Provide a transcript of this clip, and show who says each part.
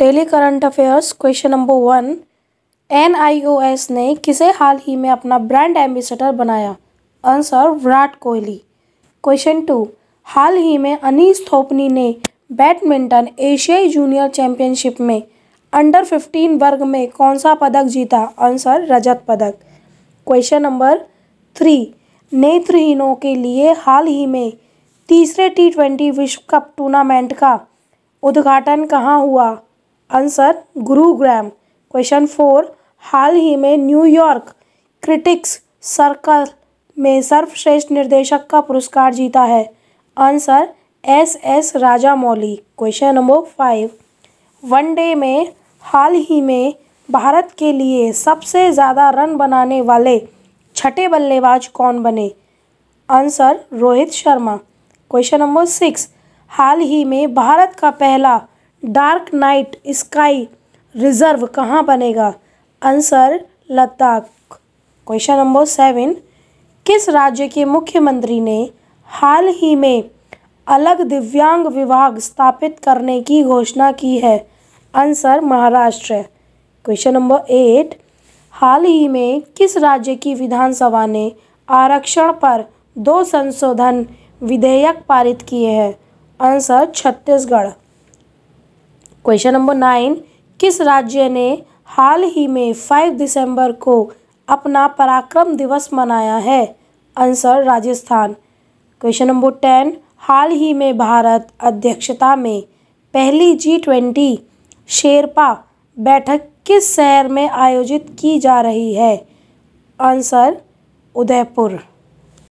Speaker 1: daily current affairs question number one N I O S ने किसे हाल ही में अपना ब्रांड एम्बेसडर बनाया answer Virat Kohli question two हाल ही में अनीस थोपनी ने बैडमिंटन एशियाई जूनियर चैंपियनशिप में अंडर फिफ्टीन वर्ग में कौन सा पदक जीता आंसर रजत पदक क्वेश्चन नंबर थ्री नेत्रहीनों के लिए हाल ही में तीसरे टी ट्वेंटी विश्व कप टूर्नामेंट का उद्घाटन कहाँ हुआ आंसर गुरुग्राम क्वेश्चन फोर हाल ही में न्यूयॉर्क क्रिटिक्स सर्कल में सर्वश्रेष्ठ निर्देशक का पुरस्कार जीता है answer S S Raja Mouli question number five one day में हाल ही में भारत के लिए सबसे ज़्यादा रन बनाने वाले छठे बल्लेबाज कौन बने answer Rohit Sharma question number six हाल ही में भारत का पहला डार्क नाइट स्काई रिजर्व कहाँ बनेगा answer Ladakh question number seven किस राज्य के मुख्यमंत्री ने हाल ही में अलग दिव्यांग विभाग स्थापित करने की घोषणा की है answer Maharashtra question number eight हाल ही में किस राज्य की विधानसभा ने आरक्षण पर दो संशोधन विधेयक पारित किए हैं answer Chhattisgarh question number nine किस राज्य ने हाल ही में फाइव दिसंबर को अपना पराक्रम दिवस मनाया है answer Rajasthan question number ten हाल ही में भारत अध्यक्षता में पहली जी ट्वेंटी शेरपा बैठक किस शहर में आयोजित की जा रही है आंसर उदयपुर